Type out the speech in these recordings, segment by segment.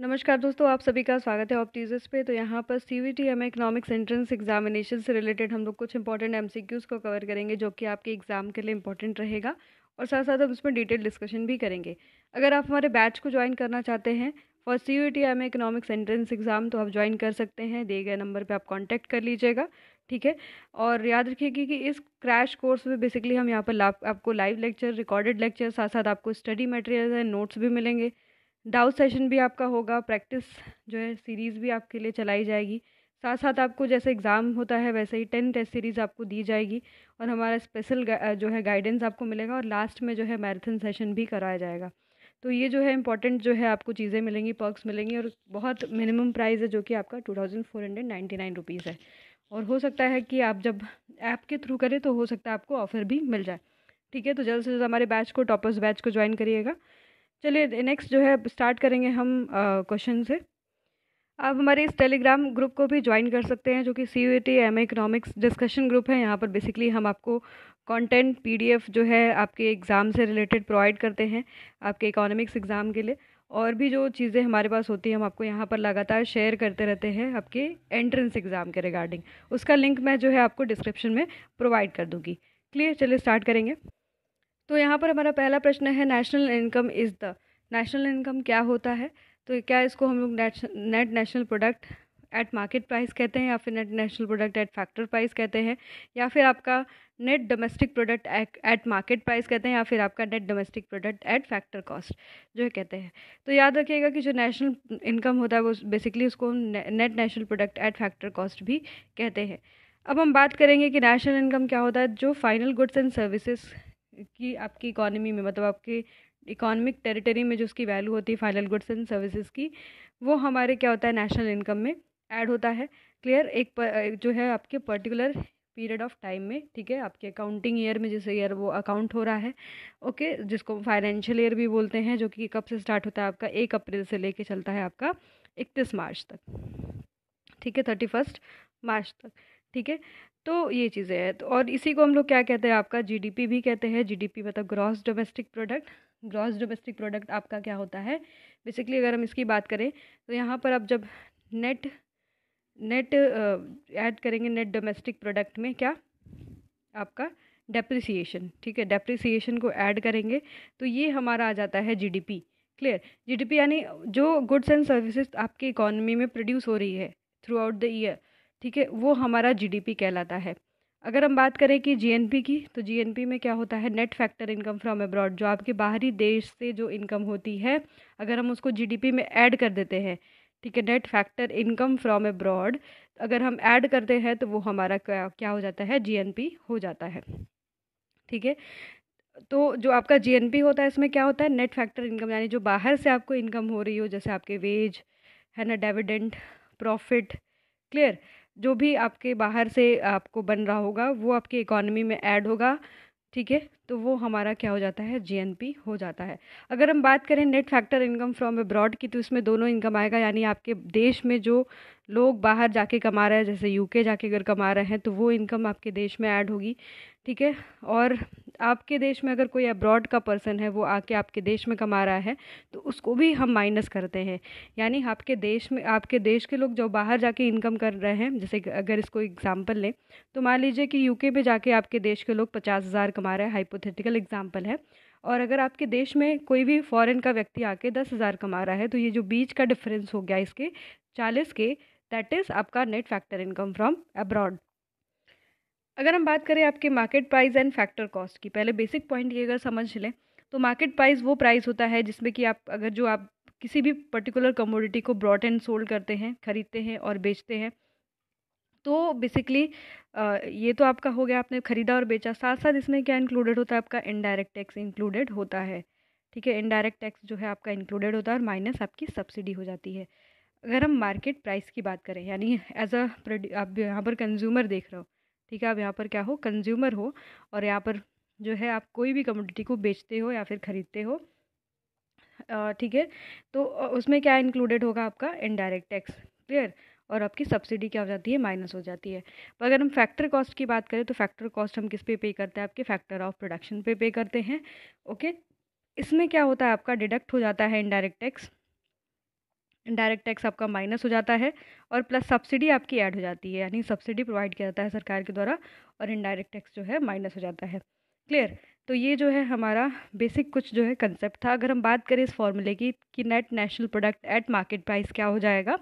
नमस्कार दोस्तों आप सभी का स्वागत है ऑप्टीजस पे तो यहाँ पर C V T M economics entrance examination से रिलेटेड हम लोग कुछ इंपॉर्टेंट एम सी क्यूज़ को कवर करेंगे जो कि आपके एग्ज़ाम के लिए इंपॉर्टेंट रहेगा और साथ साथ हम उसमें डिटेल डिस्कशन भी करेंगे अगर आप हमारे बैच को ज्वाइन करना चाहते हैं for C V T M economics entrance exam तो आप ज्वाइन कर सकते हैं दिए गए नंबर पर आप कॉन्टैक्ट कर लीजिएगा ठीक है और याद रखिएगा कि, कि इस क्रैश कोर्स में बेसिकली हम यहाँ पर आपको लाइव लेक्चर रिकॉर्डेड लेक्चर साथ साथ आपको स्टडी मटेरियल है नोट्स भी मिलेंगे डाउ सेशन भी आपका होगा प्रैक्टिस जो है सीरीज़ भी आपके लिए चलाई जाएगी साथ साथ आपको जैसे एग्ज़ाम होता है वैसे ही टेन टेस्ट सीरीज़ आपको दी जाएगी और हमारा स्पेशल जो है गाइडेंस आपको मिलेगा और लास्ट में जो है मैराथन सेशन भी कराया जाएगा तो ये जो है इंपॉर्टेंट जो है आपको चीज़ें मिलेंगी पर्क्स मिलेंगी और बहुत मिनिमम प्राइस है जो कि आपका two thousand four hundred ninety nine rupees है और हो सकता है कि आप जब ऐप के थ्रू करें तो हो सकता है आपको ऑफ़र भी मिल जाए ठीक है तो जल्द से जल्द हमारे बैच को टॉपर्स बैच को ज्वाइन करिएगा चलिए नेक्स्ट जो है स्टार्ट करेंगे हम क्वेश्चन से आप हमारे इस टेलीग्राम ग्रुप को भी ज्वाइन कर सकते हैं जो कि C U T M economics discussion group है यहाँ पर बेसिकली हम आपको कंटेंट पीडीएफ जो है आपके एग्ज़ाम से रिलेटेड प्रोवाइड करते हैं आपके इकोनॉमिक्स एग्ज़ाम के लिए और भी जो चीज़ें हमारे पास होती हैं हम आपको यहाँ पर लगातार शेयर करते रहते हैं आपके एंट्रेंस एग्ज़ाम के रिगार्डिंग उसका लिंक मैं जो है आपको डिस्क्रिप्शन में प्रोवाइड कर दूँगी क्लियर चलिए स्टार्ट करेंगे तो यहाँ पर हमारा पहला प्रश्न है national income is the national income क्या होता है तो क्या इसको हम लोग net national product at market price कहते हैं या फिर net national product at factor price कहते हैं या फिर आपका net domestic product at market price कहते हैं या फिर आपका net domestic product at factor cost जो है कहते हैं तो याद रखिएगा कि जो नेशनल इनकम होता है वो बेसिकली उसको net national product at factor cost भी कहते हैं अब हम बात करेंगे कि नेशनल इनकम क्या होता है जो फाइनल गुड्स एंड सर्विसेज की आपकी इकोनॉमी में मतलब आपके इकोनॉमिक टेरिटरी में जो उसकी वैल्यू होती है फाइनल गुड्स एंड सर्विसेज की वो हमारे क्या होता है नेशनल इनकम में ऐड होता है क्लियर एक पर, जो है आपके पर्टिकुलर पीरियड ऑफ टाइम में ठीक है आपके अकाउंटिंग ईयर में जैसे ईयर वो अकाउंट हो रहा है ओके जिसको फाइनेंशियल ईयर भी बोलते हैं जो कि कब से स्टार्ट होता है आपका एक अप्रैल से लेके चलता है आपका इकतीस मार्च तक ठीक है थर्टी फर्स्ट मार्च तक ठीक है तो ये चीज़ें हैं तो और इसी को हम लोग क्या कहते हैं आपका जीडीपी भी कहते हैं जीडीपी मतलब gross domestic product gross domestic product आपका क्या होता है बेसिकली अगर हम इसकी बात करें तो यहाँ पर आप जब नेट नेट ऐड करेंगे नेट डोमेस्टिक प्रोडक्ट में क्या आपका डेप्रिसिएशन ठीक है डेप्रिसिएशन को ऐड करेंगे तो ये हमारा आ जाता है जीडीपी क्लियर जीडीपी यानी जो गुड्स एंड सर्विसेज आपकी इकोनॉमी में प्रोड्यूस हो रही है थ्रू आउट द ईयर ठीक है वो हमारा जीडीपी कहलाता है अगर हम बात करें कि जीएनपी की तो जीएनपी में क्या होता है net factor income from abroad जो आपके बाहरी देश से जो इनकम होती है अगर हम उसको जीडीपी में ऐड कर देते हैं ठीक है net factor income from abroad अगर हम ऐड करते हैं तो वो हमारा क्या क्या हो जाता है जीएनपी हो जाता है ठीक है तो जो आपका जीएनपी होता है इसमें क्या होता है नेट फैक्टर इनकम यानी जो बाहर से आपको इनकम हो रही हो जैसे आपके वेज है ना डेविडेंट प्रॉफिट क्लियर जो भी आपके बाहर से आपको बन रहा होगा वो आपकी इकोनॉमी में ऐड होगा ठीक है तो वो हमारा क्या हो जाता है जीएनपी हो जाता है अगर हम बात करें net factor income from abroad की तो इसमें दोनों इनकम आएगा यानी आपके देश में जो लोग बाहर जाके कमा रहे हैं जैसे यूके जाके अगर कमा रहे हैं तो वो इनकम आपके देश में ऐड होगी ठीक है और आपके देश में अगर कोई अब्रॉड का पर्सन है वो आके आपके देश में कमा रहा है तो उसको भी हम माइनस करते हैं यानी आपके देश में आपके देश के लोग जो बाहर जाके इनकम कर रहे हैं जैसे अगर इसको एग्ज़ाम्पल लें तो मान लीजिए कि यूके में जाके आपके देश के लोग पचास हज़ार कमा रहे हैं हाइपोथेटिकल एग्ज़ाम्पल है और अगर आपके देश में कोई भी फॉरेन का व्यक्ति आके दस हज़ार कमा रहा है तो ये जो बीच का डिफरेंस हो गया इसके चालीस के दैट इज़ आपका net factor income from abroad अगर हम बात करें आपके market price and factor cost की पहले बेसिक पॉइंट ये अगर समझ लें तो मार्केट प्राइस वो प्राइस होता है जिसमें कि आप अगर जो आप किसी भी पर्टिकुलर कमोडिटी को ब्रॉड एंड सोल्ड करते हैं ख़रीदते हैं और बेचते हैं तो बेसिकली ये तो आपका हो गया आपने ख़रीदा और बेचा साथ साथ इसमें क्या इंक्लूडेड होता है आपका इनडायरेक्ट टैक्स इंक्लूडेड होता है ठीक है इनडायरेक्ट टैक्स जो है आपका इंक्लूडेड होता है और माइनस आपकी सब्सिडी हो जाती है अगर हम मार्केट प्राइस की बात करें यानी एज अ आप यहाँ पर कंज्यूमर देख रहे हो ठीक है आप यहाँ पर क्या हो कंज्यूमर हो और यहाँ पर जो है आप कोई भी कमोडिटी को बेचते हो या फिर ख़रीदते हो ठीक है तो उसमें क्या इंक्लूडेड होगा आपका इनडायरेक्ट टैक्स क्लियर और आपकी सब्सिडी क्या हो जाती है माइनस हो जाती है पर तो अगर हम फैक्टर कॉस्ट की बात करें तो फैक्टर कॉस्ट हम किस पे पे करते हैं आपके फैक्टर ऑफ प्रोडक्शन पे पे करते हैं ओके इसमें क्या होता है आपका डिडक्ट हो जाता है इनडायरेक्ट टैक्स इनडायरेक्ट टैक्स आपका माइनस हो जाता है और प्लस सब्सिडी आपकी ऐड हो जाती है यानी सब्सिडी प्रोवाइड किया जाता है सरकार के द्वारा और इनडायरेक्ट टैक्स जो है माइनस हो जाता है क्लियर तो ये जो है हमारा बेसिक कुछ जो है कंसेप्ट था अगर हम बात करें इस फॉर्मूले की कि net national product at market price क्या हो जाएगा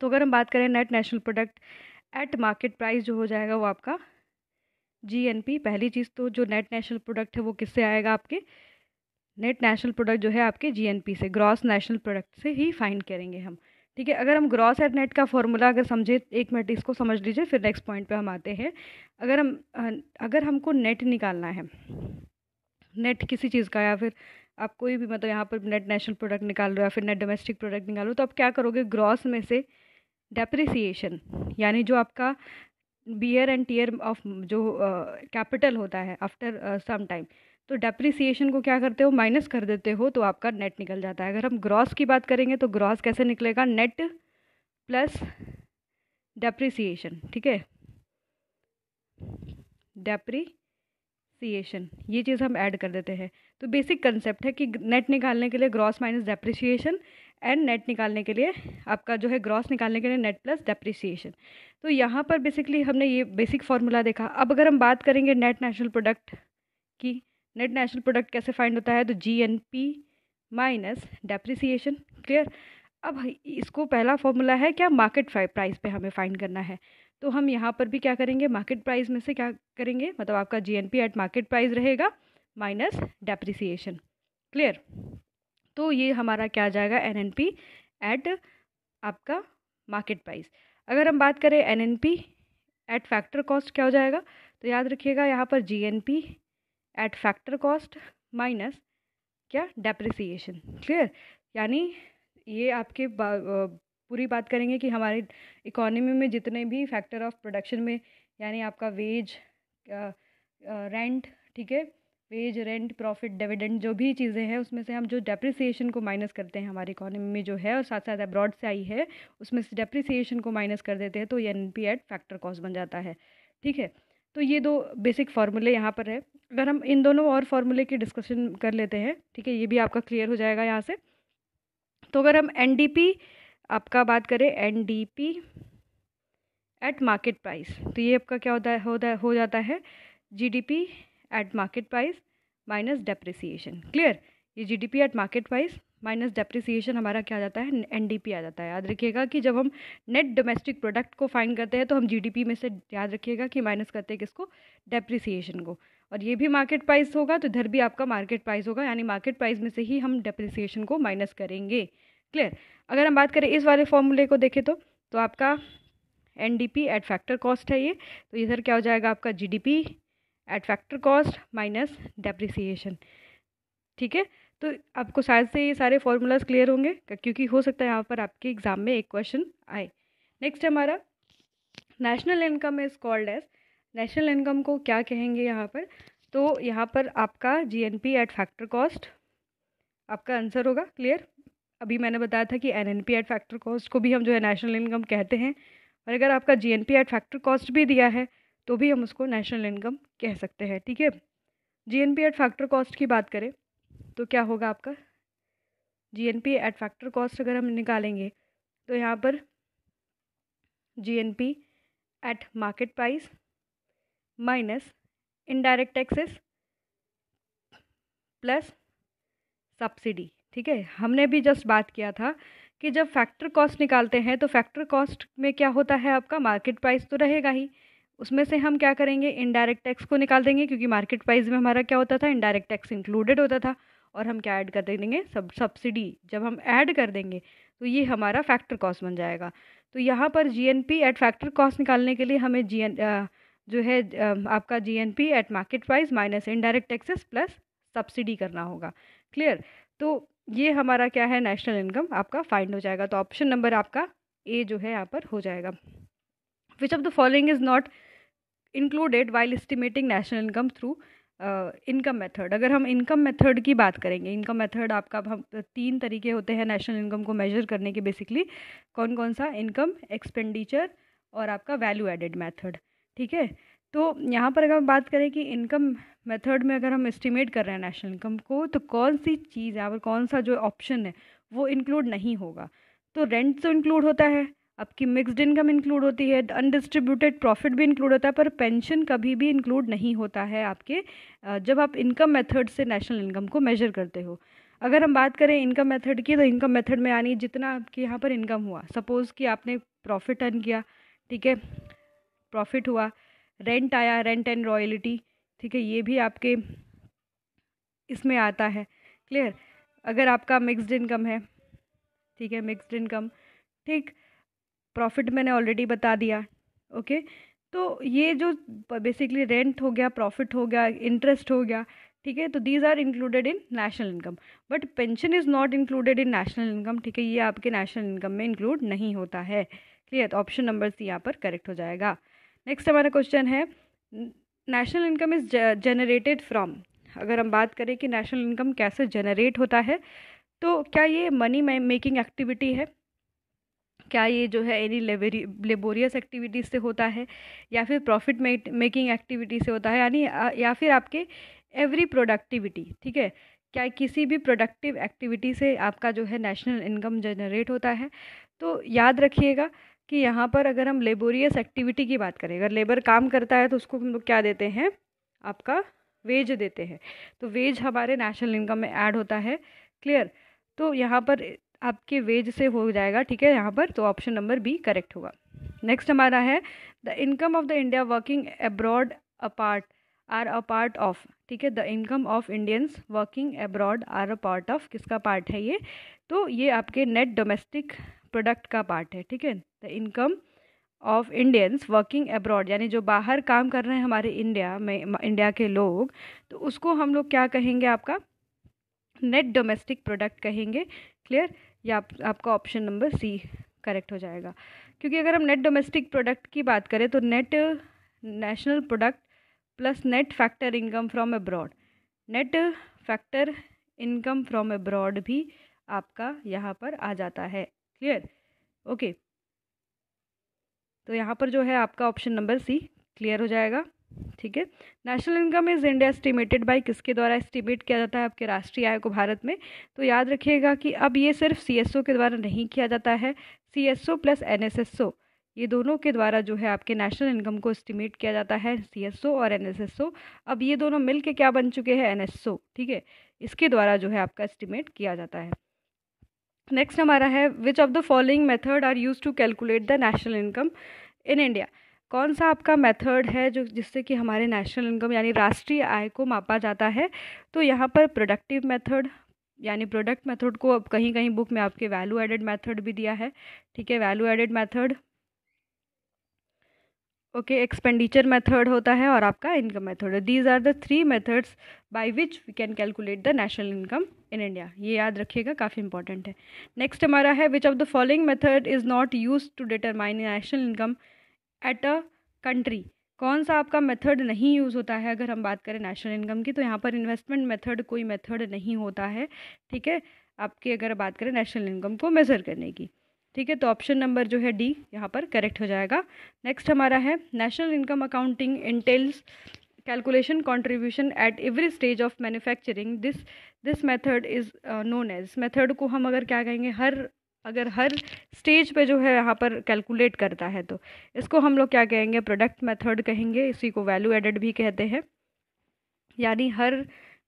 तो अगर हम बात करें net national product at market price जो हो जाएगा वो आपका जी पहली चीज़ तो जो नेट नेशनल प्रोडक्ट है वो किससे आएगा आपके नेट नेशनल प्रोडक्ट जो है आपके जीएनपी से ग्रॉस नेशनल प्रोडक्ट से ही फाइंड करेंगे हम ठीक है अगर हम ग्रॉस एट नेट का फॉर्मूला अगर समझे एक मिनट इसको समझ लीजिए फिर नेक्स्ट पॉइंट पे हम आते हैं अगर हम अगर हमको नेट निकालना है नेट किसी चीज़ का या फिर आप कोई भी मतलब यहाँ पर नेट नेशनल प्रोडक्ट निकाल रहे हो या फिर नेट डोमेस्टिक प्रोडक्ट निकाल रहे हो तो आप क्या करोगे ग्रॉस में से डेप्रिसिएशन यानी जो आपका बियर एंड टीयर ऑफ जो कैपिटल uh, होता है आफ्टर सम टाइम तो डेप्रिसिएशन को क्या करते हो माइनस कर देते हो तो आपका नेट निकल जाता है अगर हम ग्रॉस की बात करेंगे तो ग्रॉस कैसे निकलेगा नेट प्लस डेप्रिसिएशन ठीक है डेप्रिसिएशन ये चीज़ हम ऐड कर देते हैं तो बेसिक कंसेप्ट है कि नेट निकालने के लिए gross minus depreciation and net निकालने के लिए आपका जो है ग्रॉस निकालने के लिए नेट प्लस डेप्रिसिएशन तो यहाँ पर बेसिकली हमने ये बेसिक फार्मूला देखा अब अगर हम बात करेंगे नेट नेशनल प्रोडक्ट की नेट नेशनल प्रोडक्ट कैसे फाइंड होता है तो G N P minus depreciation clear अब इसको पहला फॉर्मूला है क्या मार्केट प्राइस पे हमें फाइंड करना है तो हम यहाँ पर भी क्या करेंगे मार्केट प्राइस में से क्या करेंगे मतलब आपका G N P at market price रहेगा माइनस डेप्रिसिएशन क्लियर तो ये हमारा क्या आ जाएगा एन एन पी एट आपका मार्केट प्राइस अगर हम बात करें N N P at factor cost क्या हो जाएगा तो याद रखिएगा यहाँ पर G N P at factor cost minus क्या डेप्रिसिएशन क्लियर यानी ये आपके पूरी बात करेंगे कि हमारे इकोनॉमी में जितने भी फैक्टर ऑफ प्रोडक्शन में यानी आपका वेज रेंट ठीक है वेज रेंट प्रॉफिट डिविडेंड जो भी चीज़ें हैं उसमें से हम जो डेप्रिसिएशन को माइनस करते हैं हमारी इकोनॉमी में जो है और साथ साथ अब्रॉड से आई है उसमें से डेप्रिसिएशन को माइनस कर देते हैं तो ये N P at factor cost बन जाता है ठीक है तो ये दो बेसिक फार्मूले यहाँ पर है अगर हम इन दोनों और फार्मूले की डिस्कशन कर लेते हैं ठीक है ये भी आपका क्लियर हो जाएगा यहाँ से तो अगर हम एन आपका बात करें एन एट मार्केट प्राइस तो ये आपका क्या होता है होता हो जाता है GDP at market price minus depreciation clear ये GDP at market price minus depreciation हमारा क्या आ जाता है एन आ जाता है याद रखिएगा कि जब हम नेट डोमेस्टिक प्रोडक्ट को फाइन करते हैं तो हम जी में से याद रखिएगा कि माइनस करते हैं किसको डेप्रिसिएशन को और ये भी मार्केट प्राइस होगा तो इधर भी आपका मार्केट प्राइस होगा यानी मार्केट प्राइस में से ही हम डेप्रिसिएशन को माइनस करेंगे क्लियर अगर हम बात करें इस वाले फॉर्मूले को देखें तो तो आपका N D P at factor cost है ये तो इधर क्या हो जाएगा आपका G D P at factor cost minus depreciation ठीक है तो आपको शायद से ये सारे फॉर्मूलाज क्लियर होंगे क्योंकि हो सकता है यहाँ पर आपके एग्ज़ाम में एक क्वेश्चन आए नेक्स्ट हमारा national income is called as national income को क्या कहेंगे यहाँ पर तो यहाँ पर आपका G N P at factor cost आपका आंसर होगा क्लियर अभी मैंने बताया था कि N N P at factor cost को भी हम जो है नेशनल इनकम कहते हैं और अगर आपका G N P at factor cost भी दिया है तो भी हम उसको नेशनल इनकम कह सकते हैं ठीक है G N P at factor cost की बात करें तो क्या होगा आपका G N P at factor cost अगर हम निकालेंगे तो यहाँ पर G N P at market price minus indirect taxes plus subsidy ठीक है हमने भी जस्ट बात किया था कि जब फैक्टर कॉस्ट निकालते हैं तो फैक्टर कॉस्ट में क्या होता है आपका मार्केट प्राइस तो रहेगा ही उसमें से हम क्या करेंगे इनडायरेक्ट टैक्स को निकाल देंगे क्योंकि मार्केट प्राइस में हमारा क्या होता था इनडायरेक्ट टैक्स इंक्लूडेड होता था और हम क्या ऐड कर देंगे सब सब्सिडी जब हम ऐड कर देंगे तो ये हमारा फैक्टर कॉस्ट बन जाएगा तो यहाँ पर G N P at factor cost निकालने के लिए हमें जी एन जो है आपका G N P at market price minus indirect taxes plus subsidy करना होगा क्लियर तो ये हमारा क्या है नेशनल इनकम आपका फाइंड हो जाएगा तो ऑप्शन नंबर आपका ए जो है यहाँ पर हो जाएगा which of the following is not included while estimating national income through income method अगर हम इनकम मेथड की बात करेंगे इनकम मेथड आपका हम तीन तरीके होते हैं नेशनल इनकम को मेजर करने के बेसिकली कौन कौन सा इनकम एक्सपेंडिचर और आपका वैल्यू एडेड मेथड ठीक है तो यहाँ पर अगर हम बात करें कि इनकम मेथड में अगर हम एस्टिमेट कर रहे हैं नेशनल इनकम को तो कौन सी चीज़ यहाँ पर कौन सा जो ऑप्शन है वो इंक्लूड नहीं होगा तो रेंट तो इंक्लूड होता है आपकी मिक्सड इनकम इंक्लूड होती है अनडिस्ट्रीब्यूटेड प्रॉफिट भी इंक्लूड होता है पर पेंशन कभी भी इंक्लूड नहीं होता है आपके जब आप इनकम मेथड से नेशनल इनकम को मेजर करते हो अगर हम बात करें इनकम मेथड की तो इनकम मेथड में यानी जितना आपके यहाँ पर इनकम हुआ सपोज़ कि आपने प्रॉफिट अर्न किया ठीक है प्रॉफिट हुआ रेंट आया रेंट एंड रॉयल्टी ठीक है ये भी आपके इसमें आता है क्लियर अगर आपका मिक्सड इनकम है ठीक है मिक्सड इनकम ठीक प्रॉफिट मैंने ऑलरेडी बता दिया ओके तो ये जो बेसिकली रेंट हो गया प्रॉफिट हो गया इंटरेस्ट हो गया ठीक है तो these are included in national income but pension is not included in national income ठीक है ये आपके नेशनल इनकम में इंक्लूड नहीं होता है क्लियर तो ऑप्शन नंबर सी यहाँ पर करेक्ट हो जाएगा नेक्स्ट हमारा क्वेश्चन है national income is generated from अगर हम बात करें कि नेशनल इनकम कैसे जनरेट होता है तो क्या ये मनी मेकिंग एक्टिविटी है क्या ये जो है एनी लेबोरियस एक्टिविटीज़ से होता है या फिर प्रॉफिट मेकिंग एक्टिविटी से होता है यानी या फिर आपके एवरी प्रोडक्टिविटी ठीक है क्या किसी भी प्रोडक्टिव एक्टिविटी से आपका जो है नेशनल इनकम जनरेट होता है तो याद रखिएगा कि यहाँ पर अगर हम लेबोरियस एक्टिविटी की बात करें अगर लेबर काम करता है तो उसको हम लोग क्या देते हैं आपका वेज देते हैं तो वेज हमारे नेशनल इनकम में ऐड होता है क्लियर तो यहाँ पर आपके वेज से हो जाएगा ठीक है यहाँ पर तो ऑप्शन नंबर बी करेक्ट होगा नेक्स्ट हमारा है the income of the India working abroad apart are a part of ठीक है the income of Indians working abroad are a part of किसका पार्ट है ये तो ये आपके नेट डोमेस्टिक प्रोडक्ट का पार्ट है ठीक है the income of Indians working abroad यानी जो बाहर काम कर रहे हैं हमारे इंडिया में इंडिया के लोग तो उसको हम लोग क्या कहेंगे आपका नेट डोमेस्टिक प्रोडक्ट कहेंगे क्लियर या आप, आपका ऑप्शन नंबर सी करेक्ट हो जाएगा क्योंकि अगर हम नेट डोमेस्टिक प्रोडक्ट की बात करें तो net national product plus net factor income from abroad net factor income from abroad भी आपका यहाँ पर आ जाता है क्लियर ओके okay. तो यहाँ पर जो है आपका ऑप्शन नंबर सी क्लियर हो जाएगा ठीक है national income is India estimated by किसके द्वारा एस्टिमेट किया जाता है आपके राष्ट्रीय आय को भारत में तो याद रखिएगा कि अब ये सिर्फ सी के द्वारा नहीं किया जाता है सी प्लस एन ये दोनों के द्वारा जो है आपके नेशनल इनकम को एस्टिमेट किया जाता है सी और एन अब ये दोनों मिल के क्या बन चुके हैं एन ठीक है इसके द्वारा जो है आपका एस्टिमेट किया जाता है नेक्स्ट हमारा है which of the following method are use to calculate the national income in India कौन सा आपका मेथड है जो जिससे कि हमारे नेशनल इनकम यानी राष्ट्रीय आय को मापा जाता है तो यहाँ पर प्रोडक्टिव मेथड यानी प्रोडक्ट मेथड को अब कहीं कहीं बुक में आपके वैल्यू एडेड मेथड भी दिया है ठीक है value added method okay expenditure method होता है और आपका income method these are the three methods by which we can calculate the national income in India ये याद रखिएगा काफ़ी इंपॉर्टेंट है नेक्स्ट हमारा है which of the following method is not use to determine national income at a country कौन सा आपका मेथड नहीं यूज़ होता है अगर हम बात करें नेशनल इनकम की तो यहाँ पर इन्वेस्टमेंट मेथड कोई मेथड नहीं होता है ठीक है आपकी अगर बात करें नेशनल इनकम को मेज़र करने की ठीक है तो ऑप्शन नंबर जो है डी यहाँ पर करेक्ट हो जाएगा नेक्स्ट हमारा है national income accounting entails calculation contribution at every stage of manufacturing this this method is known as method को हम अगर क्या कहेंगे हर अगर हर स्टेज पे जो है यहाँ पर कैलकुलेट करता है तो इसको हम लोग क्या कहेंगे प्रोडक्ट मेथड कहेंगे इसी को वैल्यू एडेड भी कहते हैं यानी हर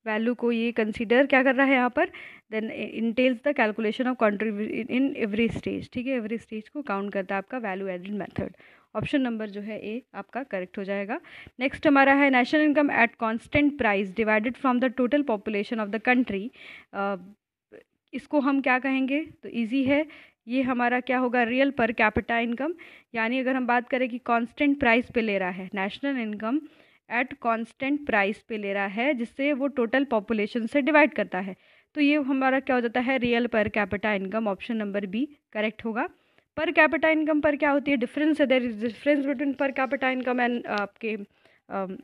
वैल्यू को ये कंसीडर क्या कर रहा है यहाँ पर then entails the calculation of contribution in every stage ठीक है एवरी स्टेज को काउंट करता है आपका value added method option number जो है ए आपका करेक्ट हो जाएगा नेक्स्ट हमारा है national income at constant price divided from the total population of the country इसको हम क्या कहेंगे तो ईजी है ये हमारा क्या होगा रियल पर कैपिटा इनकम यानी अगर हम बात करें कि कांस्टेंट प्राइस पे ले रहा है national income at constant price पे ले रहा है जिससे वो टोटल पॉपुलेशन से डिवाइड करता है तो ये हमारा क्या हो जाता है real per capita income option number B correct होगा पर कैपिटा इनकम पर क्या होती है डिफरेंस है there is difference between per capita income and आपके um,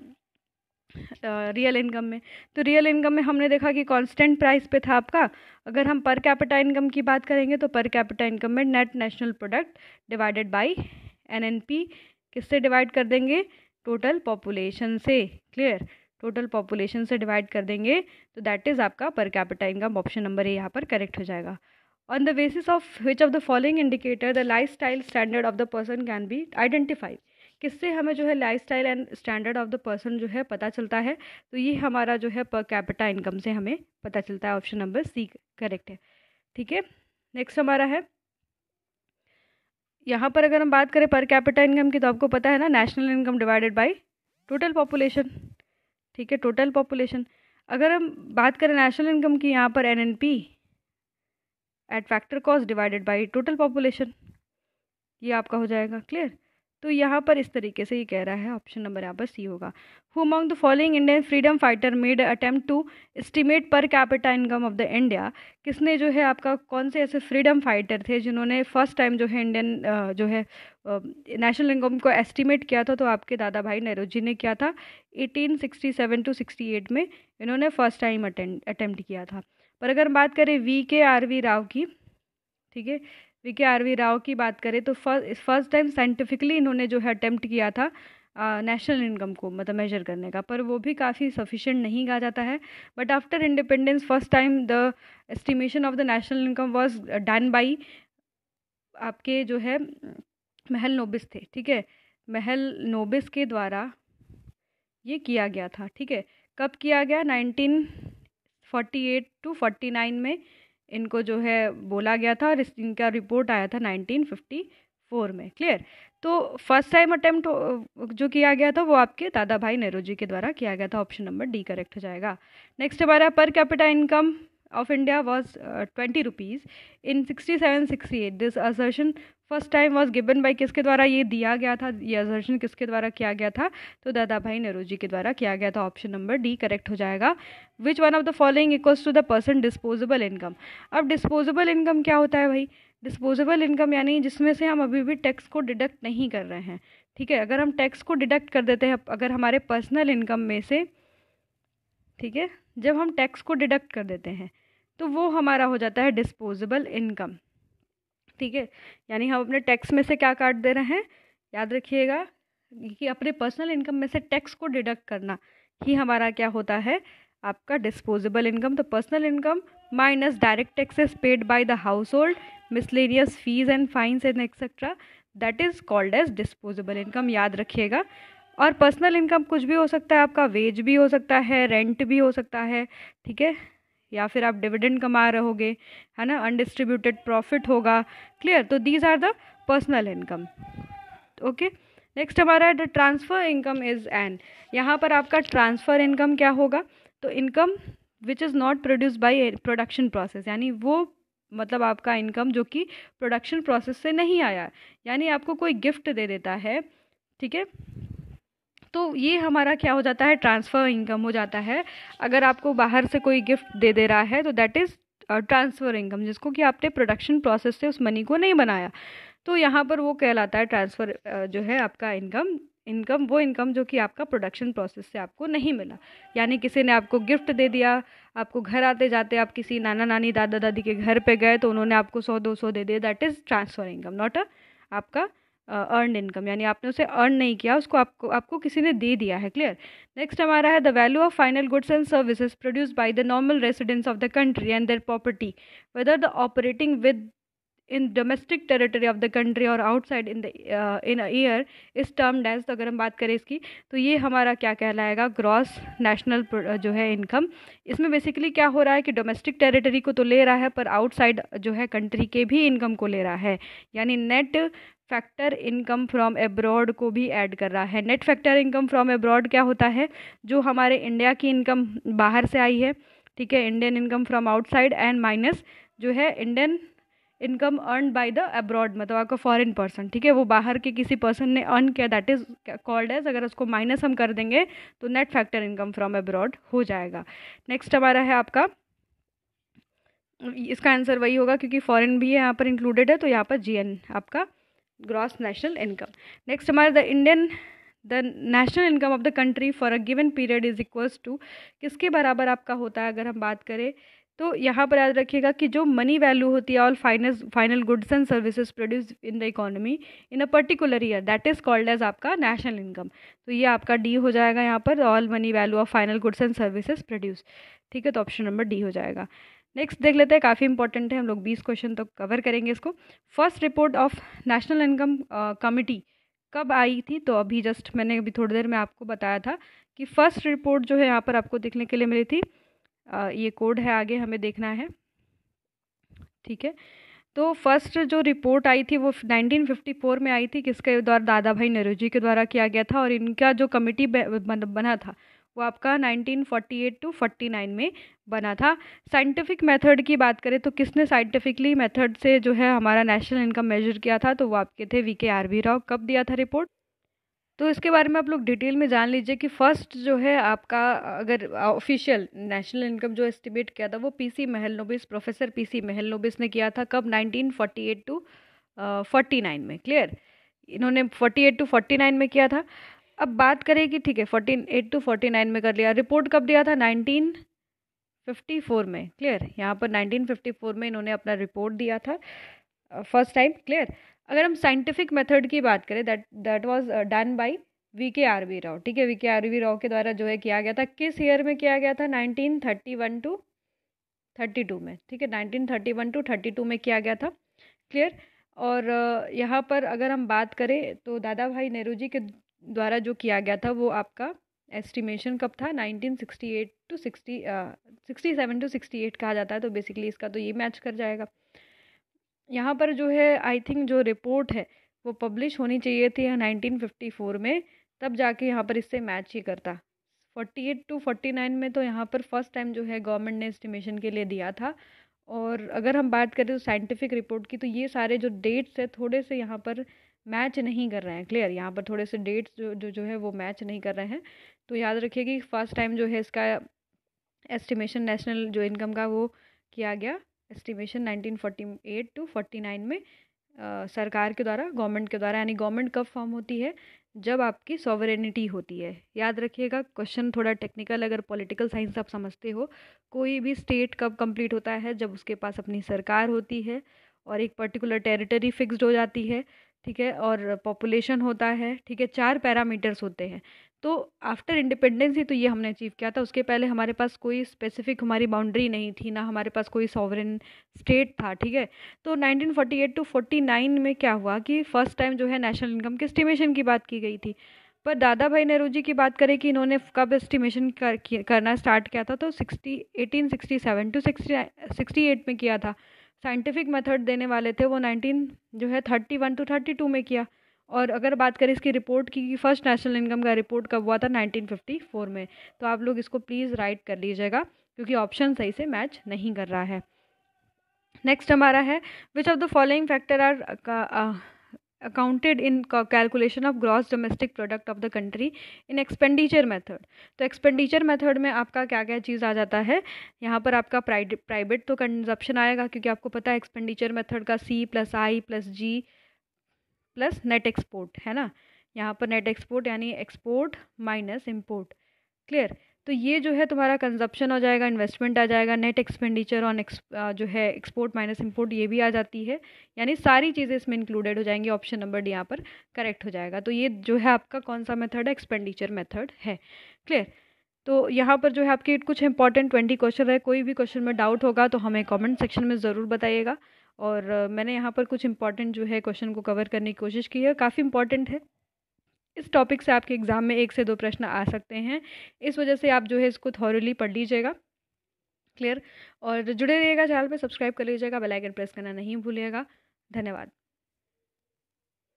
रियल इनकम में तो रियल इनकम में हमने देखा कि कांस्टेंट प्राइस पे था आपका अगर हम पर कैपिटा इनकम की बात करेंगे तो पर कैपिटा इनकम में net national product divided by NNP किससे डिवाइड कर देंगे टोटल पॉपुलेशन से क्लियर टोटल पॉपुलेशन से डिवाइड कर देंगे तो दैट इज़ आपका per capita income option number A यहाँ पर करेक्ट हो जाएगा on the basis of which of the following indicator the life style standard of the person can be identified किससे हमें जो है life style and standard of the person जो है पता चलता है तो ये हमारा जो है पर कैपिटा इनकम से हमें पता चलता है ऑप्शन नंबर सी करेक्ट है ठीक है नेक्स्ट हमारा है यहाँ पर अगर हम बात करें पर कैपिटा इनकम की तो आपको पता है ना national income divided by total population ठीक है टोटल पॉपुलेशन अगर हम बात करें नेशनल इनकम की यहाँ पर N N P at factor cost divided by total population ये आपका हो जाएगा क्लियर तो यहाँ पर इस तरीके से ये कह रहा है ऑप्शन नंबर यहाँ पर सी होगा who among the following Indian freedom fighter made attempt to estimate per capita income of the India किसने जो है आपका कौन से ऐसे फ्रीडम फाइटर थे जिन्होंने फर्स्ट टाइम जो है इंडियन जो है नेशनल इनकम को एस्टिमेट किया था तो आपके दादा भाई नेहरू जी ने किया था 1867 टू 68 में इन्होंने फर्स्ट टाइम अटेम्प्ट किया था पर अगर हम बात करें we K R V Rao की ठीक है we K R V Rao की बात करें तो फर्स्ट टाइम साइंटिफिकली इन्होंने जो है अटैम्प्ट किया था नेशनल इनकम को मतलब मेजर करने का पर वो भी काफ़ी सफिशेंट नहीं कहा जाता है but after independence first time the estimation of the national income was done by आपके जो है महल नोबिस थे ठीक है महल नोबिस के द्वारा ये किया गया था ठीक है कब किया गया 1948 टू फोर्टी नाइन में इनको जो है बोला गया था और इनका रिपोर्ट आया था 1954 में क्लियर तो फर्स्ट टाइम अटेम्प्ट जो किया गया था वो आपके दादा भाई नेहरू जी के द्वारा किया गया था ऑप्शन नंबर डी करेक्ट हो जाएगा नेक्स्ट हमारा per capita income of India was twenty rupees in sixty seven sixty eight this assertion first time was given by किसके द्वारा ये दिया गया था ये अजर्शन किसके द्वारा किया गया था तो दादा भाई नेहरू जी के द्वारा किया गया था ऑप्शन नंबर डी करेक्ट हो जाएगा which one of the following equals to the person disposable income अब डिस्पोजेबल इनकम क्या होता है भाई डिस्पोजेबल इनकम यानी जिसमें से हम अभी भी टैक्स को डिडक्ट नहीं कर रहे हैं ठीक है अगर हम टैक्स को डिडक्ट कर देते हैं अगर हमारे पर्सनल इनकम में से ठीक है जब हम टैक्स को डिडक्ट कर देते हैं तो वो हमारा हो जाता है डिस्पोजेबल इनकम ठीक है यानी हम अपने टैक्स में से क्या काट दे रहे हैं याद रखिएगा कि अपने पर्सनल इनकम में से टैक्स को डिडक्ट करना ही हमारा क्या होता है आपका डिस्पोजेबल इनकम तो personal income minus direct taxes paid by the household miscellaneous fees and fines and etcetera that is called as disposable income याद रखिएगा और पर्सनल इनकम कुछ भी हो सकता है आपका वेज भी हो सकता है रेंट भी हो सकता है ठीक है या फिर आप डिविडेंड कमा रहोगे है ना अनडिस्ट्रीब्यूटेड प्रॉफिट होगा क्लियर तो these are the personal income okay next हमारा है the transfer income is an यहाँ पर आपका ट्रांसफ़र इनकम क्या होगा तो income which is not produce by production process यानी वो मतलब आपका इनकम जो कि प्रोडक्शन प्रोसेस से नहीं आया यानी आपको कोई गिफ्ट दे देता है ठीक है तो ये हमारा क्या हो जाता है ट्रांसफ़र इनकम हो जाता है अगर आपको बाहर से कोई गिफ्ट दे दे रहा है तो दैट इज़ ट्रांसफ़र इनकम जिसको कि आपने प्रोडक्शन प्रोसेस से उस मनी को नहीं बनाया तो यहाँ पर वो कहलाता है ट्रांसफ़र uh, जो है आपका इनकम इनकम वो इनकम जो कि आपका प्रोडक्शन प्रोसेस से आपको नहीं मिला यानी किसी ने आपको गिफ्ट दे दिया आपको घर आते जाते आप किसी नाना नानी दादा दादी के घर पे गए तो उन्होंने आपको सौ दो सौ दे दिए that is transfer income not a आपका अर्न इनकम यानी आपने उसे अर्न नहीं किया उसको आपको आपको किसी ने दे दिया है क्लियर नेक्स्ट हमारा है the value of final goods and services produce by the normal residents of the country and their property whether the operating within domestic territory of the country और outside in the in year इस term denotes तो अगर हम बात करें इसकी तो ये हमारा क्या कहलाएगा ग्रॉस नेशनल जो है इनकम इसमें बेसिकली क्या हो रहा है कि डोमेस्टिक टेरिटरी को तो ले रहा है पर आउटसाइड जो है कंट्री के भी इनकम को ले रहा है यानी net factor income from abroad को भी ऐड कर रहा है net factor income from abroad क्या होता है जो हमारे इंडिया की इनकम बाहर से आई है ठीक है Indian income from outside and minus जो है Indian income earn by the abroad मतलब आपका फॉरेन पर्सन ठीक है वो बाहर के किसी पर्सन ने अर्न किया दैट इज कॉल्ड एज अगर उसको माइनस हम कर देंगे तो net factor income from abroad हो जाएगा नेक्स्ट हमारा है आपका इसका आंसर वही होगा क्योंकि फॉरेन भी यहाँ पर इंक्लूडेड है तो यहाँ पर जीएन आपका ग्रॉस नेशनल इनकम नेक्स्ट हमारे the Indian the national income of the country for a given period is equals to किसके बराबर आपका होता है अगर हम बात करें तो यहाँ पर याद रखिएगा कि जो मनी वैल्यू होती है all final final goods and services produce in the economy in a particular year that is called as आपका नेशनल इनकम तो ये आपका डी हो जाएगा यहाँ पर all money value of final goods and services produce ठीक है तो ऑप्शन नंबर डी हो जाएगा नेक्स्ट देख लेते हैं काफ़ी इंपॉर्टेंट है हम लोग बीस क्वेश्चन तो कवर करेंगे इसको first report of national income committee कब आई थी तो अभी जस्ट मैंने अभी थोड़ी देर में आपको बताया था कि फर्स्ट रिपोर्ट जो है यहाँ पर आपको देखने के लिए मिली थी आ, ये कोड है आगे हमें देखना है ठीक है तो फर्स्ट जो रिपोर्ट आई थी वो 1954 में आई थी किसके द्वारा दादा भाई नेहरू जी के द्वारा किया गया था और इनका जो कमेटी मतलब बना था वो आपका 1948 टू 49 में बना था साइंटिफिक मेथड की बात करें तो किसने साइंटिफिकली मेथड से जो है हमारा नेशनल इनकम मेजर किया था तो वो आपके थे we K R V Rao कब दिया था रिपोर्ट तो इसके बारे में आप लोग डिटेल में जान लीजिए कि फर्स्ट जो है आपका अगर ऑफिशियल नेशनल इनकम जो एस्टिमेट किया था वो पी महल नोबिस प्रोफेसर पी महल नोबिस ने किया था कब 1948 टू 49 में क्लियर इन्होंने 48 टू 49 में किया था अब बात करें कि ठीक है fourteen eight to forty nine में कर लिया रिपोर्ट कब दिया था नाइनटीन फिफ्टी फोर में क्लियर यहाँ पर नाइनटीन फिफ्टी फोर में इन्होंने अपना रिपोर्ट दिया था फर्स्ट टाइम क्लियर अगर हम साइंटिफिक मेथड की बात करें that that was done by V K R V Rao ठीक है we K R V Rao के द्वारा जो है किया गया था किस ईयर में किया गया था nineteen thirty one to thirty two में ठीक है nineteen thirty one to thirty two में किया गया था क्लियर और uh, यहाँ पर अगर हम बात करें तो दादा भाई नेहरू जी के द्वारा जो किया गया था वो आपका एस्टिमेशन कब था 1968 to sixty sixty seven to 68 कहा जाता है तो बेसिकली इसका तो ये मैच कर जाएगा यहाँ पर जो है आई थिंक जो रिपोर्ट है वो पब्लिश होनी चाहिए थी फोर में तब जाके यहाँ पर इससे मैच ही करता 48 टू 49 में तो यहाँ पर फर्स्ट टाइम जो है गवर्नमेंट ने एस्टिमेशन के लिए दिया था और अगर हम बात करें तो साइंटिफिक रिपोर्ट की तो ये सारे जो डेट्स है थोड़े से यहाँ पर मैच नहीं कर रहे हैं क्लियर यहाँ पर थोड़े से डेट्स जो जो जो है वो मैच नहीं कर रहे हैं तो याद रखिए कि फर्स्ट टाइम जो है इसका एस्टिमेशन नेशनल जो इनकम का वो किया गया estimation nineteen eight to forty nine में आ, सरकार के द्वारा गवर्नमेंट के द्वारा यानी गवर्नमेंट कब फॉर्म होती है जब आपकी सॉवरेनिटी होती है याद रखिएगा क्वेश्चन थोड़ा टेक्निकल अगर पॉलिटिकल साइंस आप समझते हो कोई भी स्टेट कब कंप्लीट होता है जब उसके पास अपनी सरकार होती है और एक पर्टिकुलर टेरिटरी फिक्स्ड हो जाती है ठीक है और पॉपुलेशन होता है ठीक है चार पैरामीटर्स होते हैं तो आफ्टर इंडिपेंडेंस ही तो ये हमने अचीव किया था उसके पहले हमारे पास कोई स्पेसिफिक हमारी बाउंड्री नहीं थी ना हमारे पास कोई सॉवरन स्टेट था ठीक है तो 1948 टू 49 में क्या हुआ कि फर्स्ट टाइम जो है नेशनल इनकम के एस्टिमेशन की बात की गई थी पर दादा भाई नेहरू जी की बात करें कि इन्होंने कब एस्टिमेशन कर, करना स्टार्ट किया था तो sixty eighteen sixty seven to sixty sixty eight में किया था साइंटिफिक मेथड देने वाले थे वो नाइनटीन जो है thirty one to thirty two में किया और अगर बात करें इसकी रिपोर्ट की कि फर्स्ट नेशनल इनकम का रिपोर्ट कब हुआ था 1954 में तो आप लोग इसको प्लीज़ राइट कर लीजिएगा क्योंकि ऑप्शन सही से मैच नहीं कर रहा है नेक्स्ट हमारा है which of the following factor are accounted in calculation of gross domestic product of the country in expenditure method तो एक्सपेंडिचर मेथड में आपका क्या क्या चीज़ आ जाता है यहाँ पर आपका प्राइवेट तो कंजप्शन आएगा क्योंकि आपको पता है एक्सपेंडिचर मेथड का C plus I plus G plus net export है ना यहाँ पर नेट एक्सपोर्ट यानी एक्सपोर्ट माइनस इम्पोर्ट क्लियर तो ये जो है तुम्हारा कंजप्शन हो जाएगा इन्वेस्टमेंट आ जाएगा नेट एक्सपेंडिचर ऑन जो है एक्सपोर्ट माइनस इम्पोर्ट ये भी आ जाती है यानी सारी चीज़ें इसमें इंक्लूडेड हो जाएंगी ऑप्शन नंबर डी यहाँ पर करेक्ट हो जाएगा तो ये जो है आपका कौन सा मेथड है एक्सपेंडिचर मेथड है क्लियर तो यहाँ पर जो है आपके कुछ इंपॉर्टेंट ट्वेंटी क्वेश्चन है कोई भी क्वेश्चन में डाउट होगा तो हमें कॉमेंट सेक्शन में ज़रूर बताइएगा और मैंने यहाँ पर कुछ इंपॉर्टेंट जो है क्वेश्चन को कवर करने की कोशिश की है काफ़ी इंपॉर्टेंट है इस टॉपिक से आपके एग्ज़ाम में एक से दो प्रश्न आ सकते हैं इस वजह से आप जो है इसको थॉरली पढ़ लीजिएगा क्लियर और जुड़े रहिएगा चैनल पर सब्सक्राइब कर लीजिएगा बेल आइकन प्रेस करना नहीं भूलिएगा धन्यवाद